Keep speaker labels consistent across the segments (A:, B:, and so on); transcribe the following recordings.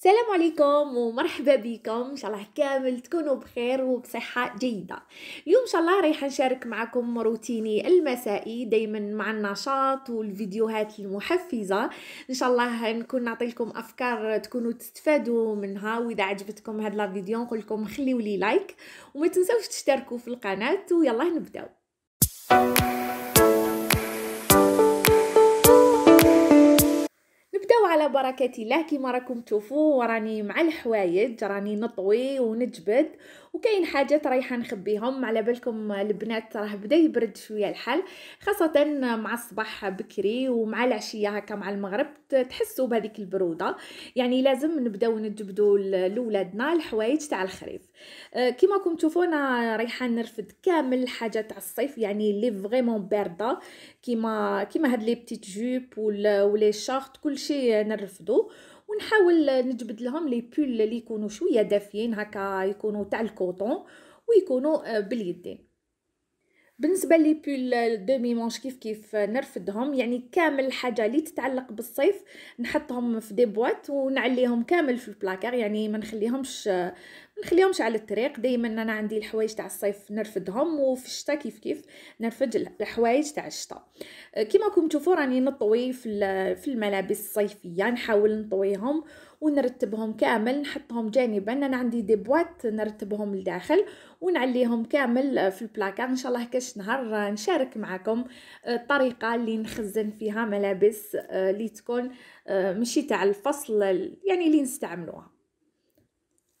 A: السلام عليكم ومرحبا بكم ان شاء الله كامل تكونوا بخير وبصحه جيده اليوم ان شاء الله رايحه نشارك معكم روتيني المسائي دائما مع النشاط والفيديوهات المحفزه ان شاء الله نكون نعطي لكم افكار تكونوا تستفادوا منها واذا عجبتكم هاد لا فيديو نقول لكم خليولي لايك وما تنساوش تشتركوا في القناه ويلا نبداو نبداو على بركه الله كيما راكم تشوفوا وراني مع الحوايج راني نطوي ونجبد وكاين حاجات رايحه نخبيهم على بالكم البنات راه بدا يبرد شويه الحال خاصه مع الصباح بكري ومع العشيه هكا مع المغرب تحسوا بهذيك البروده يعني لازم نبداو نجبدوا لولادنا الحوايج تاع الخريف أه، كما راكم تشوفوا انا رايحه نرفد كامل الحاجات تاع الصيف يعني لي فريمون بارده كيما كيما هاد لي بتيت جوب ولي شارت كلشي نرفدو ونحاول نجبد لهم لي بول اللي يكونوا شويه دافيين هكا يكونوا تاع الكوطون ويكونوا آه، باليدين بالنسبه لي بول دومي مونش كيف كيف نرفدهم يعني كامل الحاجه اللي تتعلق بالصيف نحطهم في دي بوات ونعليهم كامل في البلاكار يعني ما نخليهمش آه، نخليهمش على الطريق دائما انا عندي الحوايج تاع الصيف نرفدهم وفي الشتاء كيف كيف نرفد الحوايج تاع الشتاء كيما راكم تشوفوا راني نطوي في الملابس الصيفيه نحاول نطويهم ونرتبهم كامل نحطهم جانبا انا عندي دي بواط نرتبهم لداخل ونعليهم كامل في البلاكار ان شاء الله كاش نهار نشارك معكم الطريقه اللي نخزن فيها ملابس آه، اللي تكون آه، مشي تاع الفصل يعني اللي نستعملوها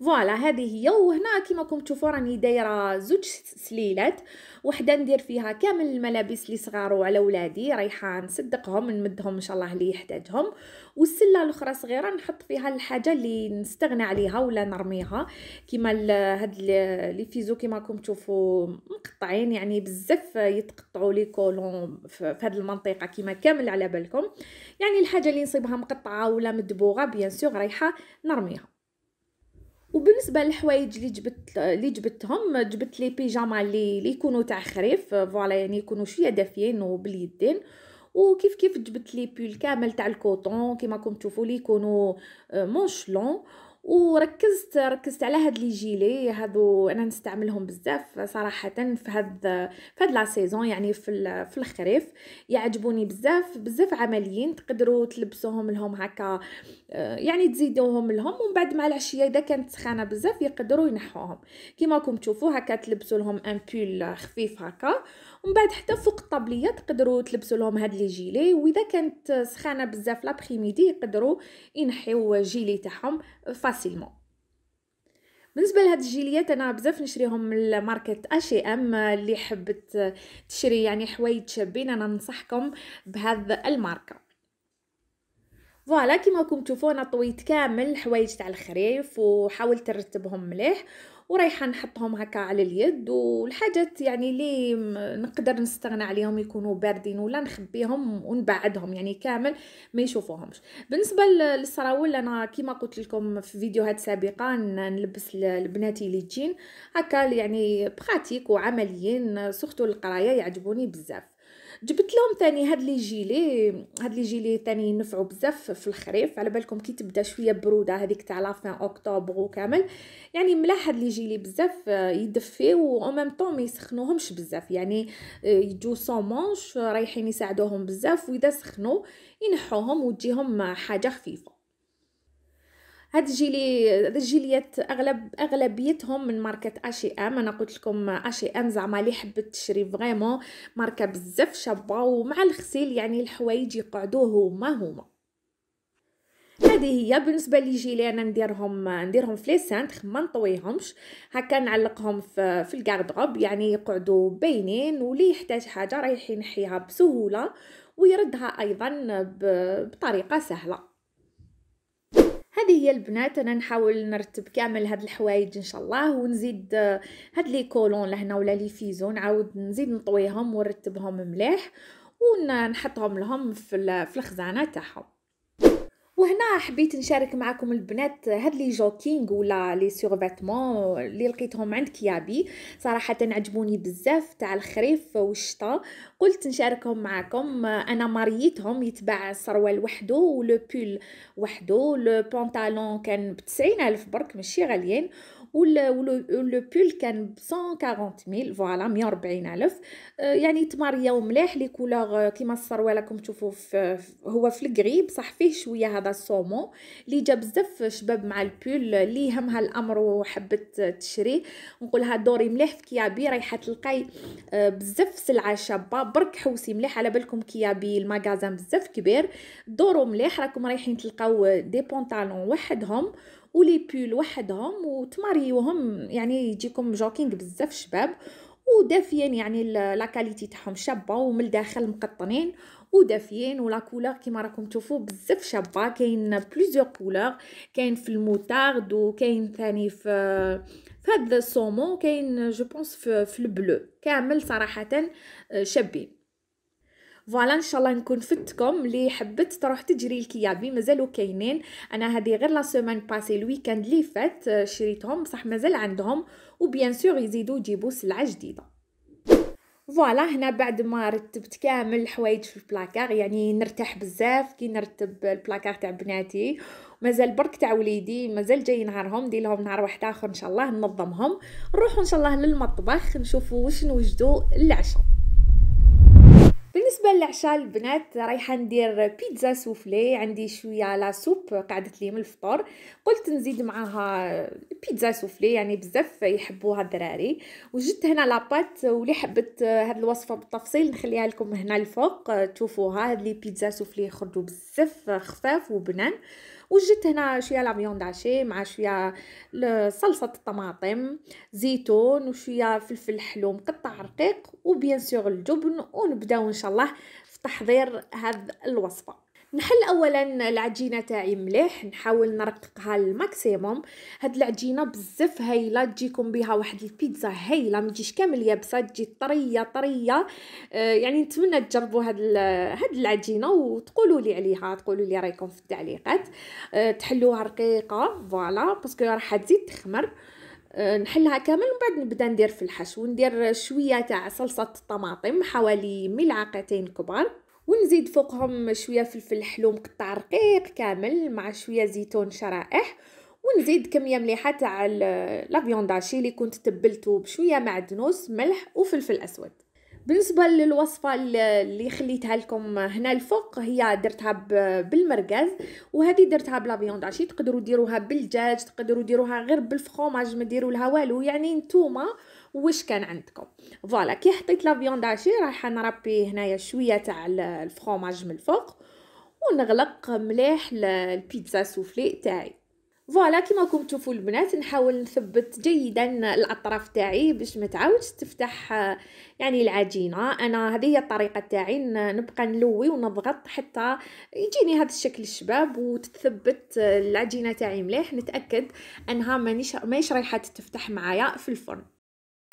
A: فوالا هذه هي وهنا كما راكم تشوفوا راني دايره زوج سليلات وحده ندير فيها كامل الملابس اللي صغار وعلى ولادي رايحه نصدقهم نمدهم ان شاء الله اللي يحتاجهم والسله الاخرى صغيره نحط فيها الحاجه اللي نستغنى عليها ولا نرميها كما هاد لي فيزو كما راكم تشوفوا مقطعين يعني بزاف يتقطعوا لي كولون في هاد المنطقه كما كامل على بالكم يعني الحاجه اللي نصيبها مقطعه ولا مدبوغه بيان سور رايحه نرميها وبالنسبه للحوايج اللي جبت اللي جبتهم جبت لي بيجاما اللي اللي يكونوا تاع خريف فوالا يعني يكونوا شويه دافيين وباليدين وكيف كيف جبت لي بول كامل تاع الكوطون كيما راكم تشوفوا لي يكونوا آه، مونشلون وركزت ركزت على هاد لي جيلي هادو انا نستعملهم بزاف صراحه في هاد في هاد لا سيزون يعني في في الخريف يعجبوني بزاف بزاف عمليين تقدروا تلبسوهم لهم هكا آه، يعني تزيدوهم لهم ومن بعد مع العشيه اذا كانت سخانه بزاف يقدروا ينحوهم كيما راكم تشوفوا هكا تلبسوا لهم ان بول خفيف هكا ومن بعد حتى فوق الطابليه تقدروا تلبسوا لهم هاد لي جيلي واذا كانت سخانه بزاف لابريميدي يقدروا ينحيو جيلي تاعهم فاسيلمون بالنسبه لهاد الجيليات انا بزاف نشريهم من ماركه اشي ام اللي حبت تشري يعني حوايج شابين انا ننصحكم بهذا الماركه فوالا كيما راكم تشوفوا انا طويت كامل الحوايج تاع الخريف وحاولت نرتبهم مليح ورايحه نحطهم هكا على اليد والحاجات يعني اللي نقدر نستغنى عليهم يكونوا باردين ولا نخبيهم ونبعدهم يعني كامل ما يشوفوهمش بالنسبه للسراول انا كيما قلت لكم في فيديوهات سابقه نلبس لبناتي اللي تجين هكا يعني براتيك وعمليين سورتو القرايه يعجبوني بزاف جبت لهم ثاني هاد لي جيلي هاد لي جيلي ثاني نفعوا بزاف في الخريف على بالكم كي تبدا شويه بروده هذيك تاع لافان اكتوبر وكامل يعني ملاح هاد لي جيلي بزاف آه، يدفي و ميم طون ما يسخنوهمش بزاف يعني آه، يجو مونش رايحين يساعدوهم بزاف واذا سخنوا ينحوهم وتجيهم حاجه خفيفه هاد الجيلي هاد الجيليات اغلب اغلبيتهم من ماركه اشي H&M. ام انا قلت لكم اشي H&M ام زعما اللي حبت تشري فريمون ماركه بزاف شابه ومع الغسيل يعني الحوايج يقعدوا هما هما هذه هي بالنسبه لي جيلي انا نديرهم نديرهم في لي سانتر ما نطويهمش هكا نعلقهم في في الكاردروب يعني يقعدوا باينين ولي يحتاج حاجه رايح ينحيها بسهوله ويردها ايضا بطريقه سهله هذه هي البنات انا نحاول نرتب كامل هاد الحوايج ان شاء الله ونزيد آه، هاد لي كولون لهنا ولا لي فيزو نعاود نزيد نطويهم ونرتبهم مليح ونحطهم لهم في الخزانه تاعهم وهنا حبيت نشارك معكم البنات هاد لي جوكينغ ولا لي سيرفاتمون اللي لقيتهم عند كيابي صراحه عجبوني بزاف تاع الخريف والشتاء قلت نشاركهم معكم انا ماريتهم يتباع السروال وحده ولو بول وحده لو بونطالون كان ب الف برك ماشي غاليين بول كان ب 140000 فوالا 140000 يعني تماريه ومليح لي كولور كيما السروال راكم تشوفوا هو في الكري صح فيه شويه هذا الصومو اللي جا بزاف شباب مع البول اللي همها الامر وحبت تشريه نقولها دوري مليح في كيابي رايحه تلقاي بزاف سلعه شابه برك حوسي مليح على بالكم كيابي المغازان بزاف كبير دورو مليح راكم رايحين تلقاو دي بونطالون وحدهم ولي بول وحدهم وتماريوهم يعني يجيكم جوكينغ بزاف شباب ودافيين يعني لا كاليتي تاعهم شابه ومن الداخل مقطنين ودافيين ولا كولور كيما راكم تشوفوا بزاف شابه كاين بليزيور كولور كاين في الموتارد وكاين ثاني في في هذا الصومون كاين جو بونس في, في البلو كامل صراحه آه، شابين فوالا ان شاء الله نكون فتكم اللي حبت تروح تجري الكيابي مازالو كاينين انا هذه غير لا سيمين باسي الويكاند اللي فات آه، شريتهم بصح مازال عندهم وبيان سور يزيدوا يجيبوا سلعه جديده فوالا هنا بعد ما رتبت كامل الحوايج في البلاكار يعني نرتاح بزاف كي نرتب البلاكار تاع بناتي مازال برك تاع وليدي مازال جاي نهارهم دي لهم نهار واحد اخر ان شاء الله ننظمهم نروحوا ان شاء الله للمطبخ نشوفوا واش نوجدوا للعشاء بالنسبه للعشاء البنات رايحه ندير بيتزا سوفلي عندي شويه لا سوب قعدت لي من الفطور قلت نزيد معاها بيتزا سوفلي يعني بزاف يحبوها الدراري وجدت هنا لاباط واللي حبت هذه الوصفه بالتفصيل نخليها لكم هنا الفوق تشوفوها هذه لي بيتزا سوفلي يخرجوا بزاف خفاف وبنان وجدت هنا شويه لا فيوند عشي مع شويه صلصه الطماطم زيتون وشويه فلفل حلو مقطع رقيق وبيان سور الجبن ونبداو ان شاء الله في تحضير هذه الوصفه نحل اولا العجينه تاعي مليح نحاول نرققها للماكسيموم هاد العجينه بزاف هايله تجيكم بها واحد البيتزا هايله ما تجيش كامل يابسه تجي طريه طريه آه، يعني نتمنى تجربوا هاد هاد العجينه وتقولوا لي عليها تقولوا لي رايكم في التعليقات آه، تحلوها رقيقه فوالا باسكو راح تزيد تخمر آه، نحلها كامل ومن بعد نبدا ندير في الحشو ندير شويه تاع صلصه الطماطم حوالي ملعقتين كبار ونزيد فوقهم شويه فلفل حلو مقطع رقيق كامل مع شويه زيتون شرائح ونزيد كميه مليحه تاع لافيونداشي اللي كنت تبلته بشويه معدنوس ملح وفلفل اسود بالنسبه للوصفه اللي خليتها لكم هنا الفوق هي درتها بالمركز وهذه درتها بلافيوند عشي تقدروا ديروها بالدجاج تقدروا ديروها غير بالفخوماج ما ديروا لها والو يعني نتوما واش كان عندكم فوالا كي حطيت لا فيونداشي رايحه نربي هنايا شويه تاع الفروماج من الفوق ونغلق مليح البيتزا سوفلي تاعي فوالا كيما راكم تشوفوا البنات نحاول نثبت جيدا الاطراف تاعي باش ما تعاودش تفتح يعني العجينه انا هذه هي الطريقه تاعي نبقى نلوي ونضغط حتى يجيني هذا الشكل الشباب وتثبت العجينه تاعي مليح نتاكد انها مانيش مانيش رايحه تتفتح معايا في الفرن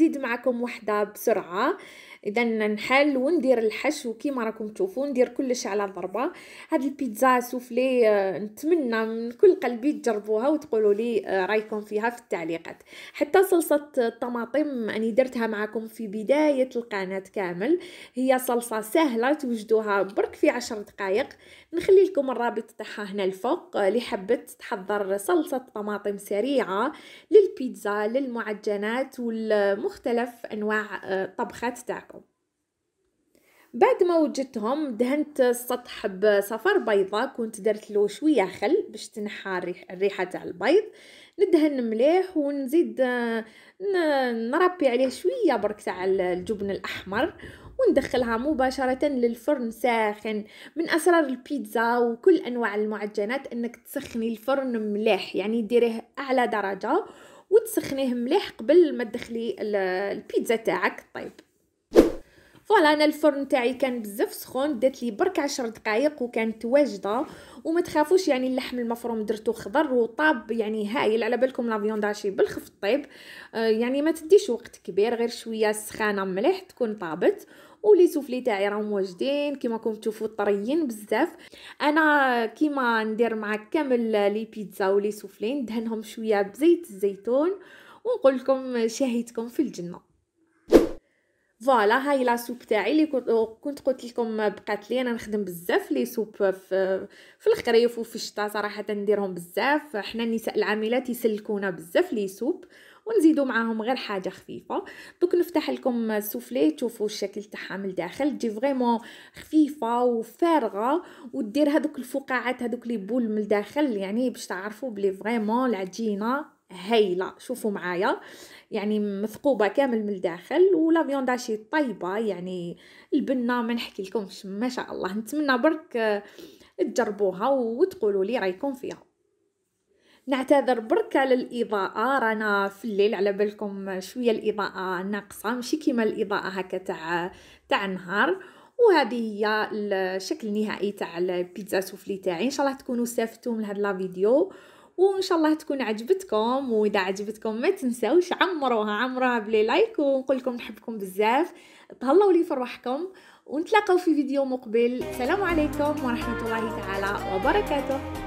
A: نزيد معكم وحده بسرعه اذا نحل وندير الحشو كيما راكم تشوفوا ندير كلش على ضربه هاد البيتزا سوفلي آه، نتمنى من كل قلبي تجربوها وتقولوا لي آه، رايكم فيها في التعليقات حتى صلصه الطماطم اني درتها معكم في بدايه القناه كامل هي صلصه سهله توجدوها برك في عشر دقائق نخلي لكم الرابط تاعها هنا الفوق اللي آه، حبت تحضر صلصه طماطم سريعه للبيتزا للمعجنات والمختلف انواع الطبخات تاعكم بعد ما وجدتهم دهنت السطح بصفر بيضة كنت درت له شوية خل باش تنحى الريحة تاع البيض ندهن مليح ونزيد نربي عليه شوية برك تاع الجبن الأحمر وندخلها مباشرة للفرن ساخن من أسرار البيتزا وكل أنواع المعجنات أنك تسخني الفرن مليح يعني ديريه أعلى درجة وتسخنيه مليح قبل ما تدخلي البيتزا تاعك طيب فوالا انا الفرن تاعي كان بزاف سخون دات لي برك 10 دقائق وكانت واجده وما تخافوش يعني اللحم المفروم درتو خضر وطاب يعني هايل على بالكم لا فيونداشي بالخف طيب يعني ما تديش وقت كبير غير شويه سخانه مليح تكون طابت ولي سوفلي تاعي راهم واجدين كيما راكم تشوفوا طريين بزاف انا كيما ندير مع كامل لي بيتزا ولي سوفلي ندهنهم شويه بزيت الزيتون ونقول لكم شهيتكم في الجنه فوالا هاي لا سوب تاعي اللي كنت قلت لكم بقات لي انا نخدم بزاف لي سوب في في الخريف وفي الشتاء صراحه نديرهم بزاف حنا النساء العاملات يسلكونا بزاف لي سوب ونزيدو معاهم غير حاجه خفيفه دوك نفتح لكم السوفلي تشوفوا الشكل تاعها من الداخل تجي فريمون خفيفه وفارغه ودير هذوك الفقاعات هذوك لي بول من الداخل يعني باش تعرفوا بلي فريمون العجينه هايله شوفوا معايا يعني مثقوبه كامل من الداخل ولا داشي طيبه يعني البنه ما نحكي لكمش ما شاء الله نتمنى برك آه، تجربوها وتقولوا لي رايكم فيها نعتذر برك على الاضاءه رانا في الليل على بالكم شويه الاضاءه ناقصه ماشي كيما الاضاءه هكا تاع تاع النهار وهذه هي الشكل النهائي تاع البيتزا سوفلي تاعي ان شاء الله تكونوا استفدتوا من هاد لا فيديو وان شاء الله تكون عجبتكم واذا عجبتكم ما تنسوش عمروها عمروها بلي لايك ونقول لكم نحبكم بزاف تهلاو لي في روحكم ونتلاقاو في فيديو مقبل السلام عليكم ورحمه الله تعالى وبركاته